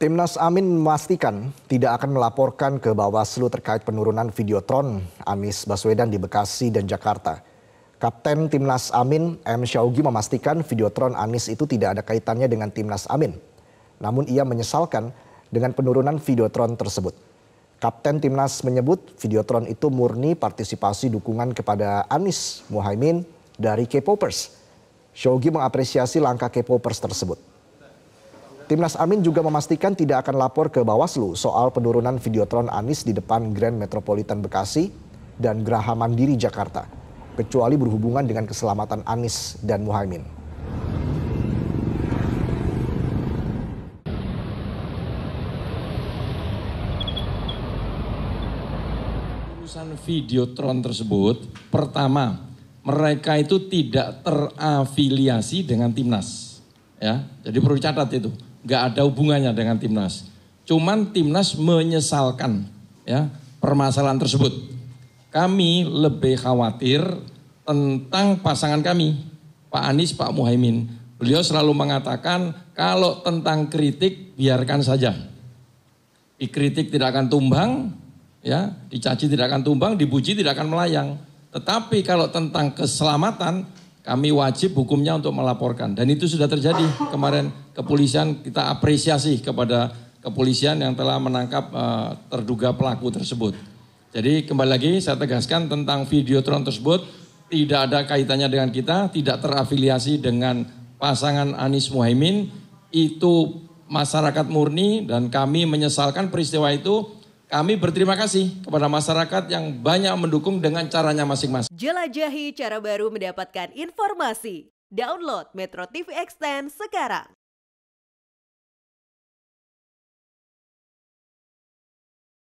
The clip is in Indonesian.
Timnas Amin memastikan tidak akan melaporkan ke Bawaslu terkait penurunan videotron Anis Baswedan di Bekasi dan Jakarta. Kapten Timnas Amin M. Syaugi memastikan videotron Anis itu tidak ada kaitannya dengan Timnas Amin. Namun ia menyesalkan dengan penurunan videotron tersebut. Kapten Timnas menyebut videotron itu murni partisipasi dukungan kepada Anis Muhaimin dari K-Popers. Syaugi mengapresiasi langkah K-Popers tersebut. Timnas Amin juga memastikan tidak akan lapor ke Bawaslu soal penurunan videotron Anis di depan Grand Metropolitan Bekasi dan Graha Mandiri Jakarta, kecuali berhubungan dengan keselamatan Anis dan Muhaimin. Urusan videotron tersebut, pertama, mereka itu tidak terafiliasi dengan timnas. Ya, jadi perlu dicatat itu nggak ada hubungannya dengan timnas. Cuman timnas menyesalkan ya permasalahan tersebut. Kami lebih khawatir tentang pasangan kami, Pak Anies, Pak Muhaimin. Beliau selalu mengatakan kalau tentang kritik biarkan saja. Dikritik tidak akan tumbang, ya, dicaci tidak akan tumbang, dipuji tidak akan melayang. Tetapi kalau tentang keselamatan kami wajib hukumnya untuk melaporkan dan itu sudah terjadi kemarin kepolisian kita apresiasi kepada kepolisian yang telah menangkap uh, terduga pelaku tersebut. Jadi kembali lagi saya tegaskan tentang video videotron tersebut tidak ada kaitannya dengan kita, tidak terafiliasi dengan pasangan Anies Muhaimin. Itu masyarakat murni dan kami menyesalkan peristiwa itu kami berterima kasih kepada masyarakat yang banyak mendukung dengan caranya masing-masing. Jelajahi cara baru mendapatkan informasi. Download Metro TV Extend sekarang.